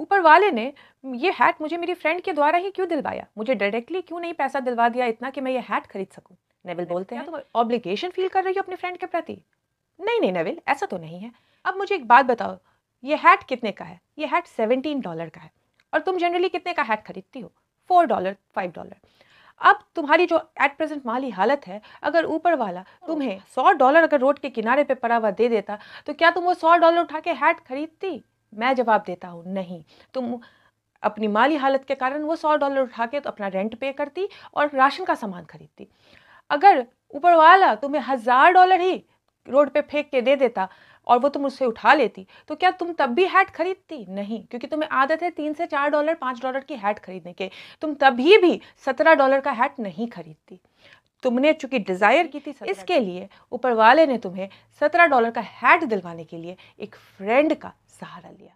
ऊपर वाले ने ये हैट मुझे मेरी फ्रेंड के द्वारा ही क्यों दिलवाया मुझे डायरेक्टली क्यों नहीं पैसा दिलवा दिया इतना कि मैं ये हैट खरीद सकूं नेविल बोलते हैं तो ऑब्लिगेशन फील कर रही हो अपने फ्रेंड के प्रति नहीं नहीं नेविल ऐसा तो नहीं है अब मुझे एक बात बताओ ये हैट कितने का है ये हैट सेवनटीन डॉलर का है और तुम जनरली कितने का हैट खरीदती हो फोर डॉलर फाइव डॉलर अब तुम्हारी जो एट प्रेजेंट माली हालत है अगर ऊपर वाला oh. तुम्हें सौ डॉलर अगर रोड के किनारे पे पड़ा हुआ दे देता तो क्या तुम वो सौ डॉलर उठा के हैट खरीदती मैं जवाब देता हूँ नहीं तुम अपनी माली हालत के कारण वो सौ डॉलर उठा के तो अपना रेंट पे करती और राशन का सामान खरीदती अगर ऊपर वाला तुम्हें हज़ार डॉलर ही रोड पे फेंक के दे देता और वो तुम उससे उठा लेती तो क्या तुम तब भी हैट खरीदती नहीं क्योंकि तुम्हें आदत है तीन से चार डॉलर पाँच डॉलर की हैट खरीदने के तुम तभी भी सत्रह डॉलर का हैट नहीं खरीदती तुमने चूंकि डिज़ायर की थी इसके लिए ऊपर वाले ने तुम्हें सत्रह डॉलर का हैट दिलवाने के लिए एक फ्रेंड का सहारा लिया